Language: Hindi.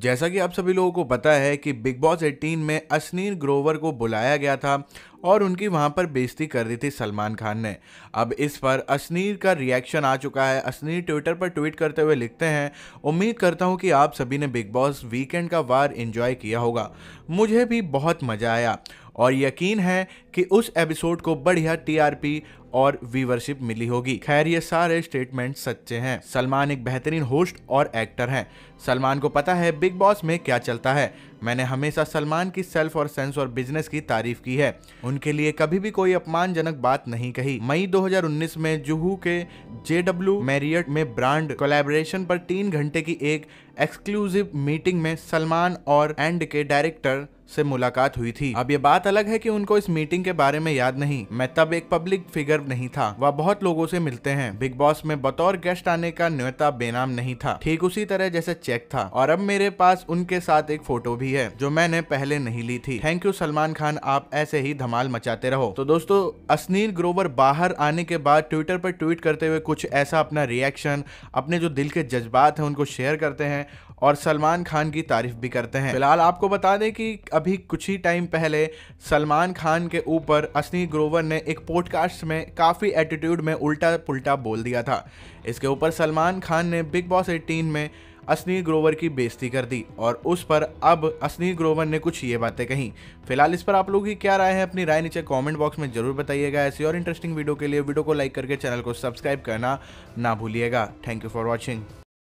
जैसा कि आप सभी लोगों को पता है कि बिग बॉस 18 में अश्नीर ग्रोवर को बुलाया गया था और उनकी वहां पर बेइज्जती कर दी थी सलमान खान ने अब इस पर असनीर का रिएक्शन आ चुका है असनीर ट्विटर पर ट्वीट करते हुए लिखते हैं उम्मीद करता हूँ कि आप सभी ने बिग बॉस वीकेंड का वार इंजॉय किया होगा मुझे भी बहुत मज़ा आया और यकीन है कि उस एपिसोड को बढ़िया टीआरपी और व्यूवरशिप मिली होगी खैर ये सारे स्टेटमेंट सच्चे हैं सलमान एक बेहतरीन होस्ट और एक्टर हैं सलमान को पता है बिग बॉस में क्या चलता है मैंने हमेशा सलमान की सेल्फ और सेंस और बिजनेस की तारीफ की है उनके लिए कभी भी कोई अपमानजनक बात नहीं कही मई 2019 में जुहू के जेडब्ल्यू मैरियट में ब्रांड कोलेबोरेशन पर तीन घंटे की एक एक्सक्लूसिव मीटिंग में सलमान और एंड के डायरेक्टर से मुलाकात हुई थी अब ये बात अलग है कि उनको इस मीटिंग के बारे में याद नहीं मैं तब एक पब्लिक फिगर नहीं था वह बहुत लोगों से मिलते हैं बिग बॉस में बतौर गेस्ट आने का न्योता बेनाम नहीं था ठीक उसी तरह जैसे चेक था और अब मेरे पास उनके साथ एक फोटो भी है जो मैंने पहले नहीं ली थी थैंक यू सलमान खान आप ऐसे ही धमाल मचाते रहो तो दोस्तों असनील ग्रोवर बाहर आने के बाद ट्विटर पर ट्वीट करते हुए कुछ ऐसा अपना रिएक्शन अपने जो दिल के जज्बात है उनको शेयर करते हैं और सलमान खान की तारीफ भी करते हैं फिलहाल आपको बता दें कि अभी कुछ ही टाइम पहले सलमान खान के ऊपर असनी ग्रोवर ने एक पॉडकास्ट में काफ़ी एटीट्यूड में उल्टा पुल्टा बोल दिया था इसके ऊपर सलमान खान ने बिग बॉस एटीन में असनी ग्रोवर की बेइज्जती कर दी और उस पर अब असनी ग्रोवर ने कुछ ये बातें कही फिलहाल इस पर आप लोगों की क्या राय है अपनी राय नीचे कमेंट बॉक्स में जरूर बताइएगा ऐसी और इंटरेस्टिंग वीडियो के लिए वीडियो को लाइक करके चैनल को सब्सक्राइब करना ना भूलिएगा थैंक यू फॉर वॉचिंग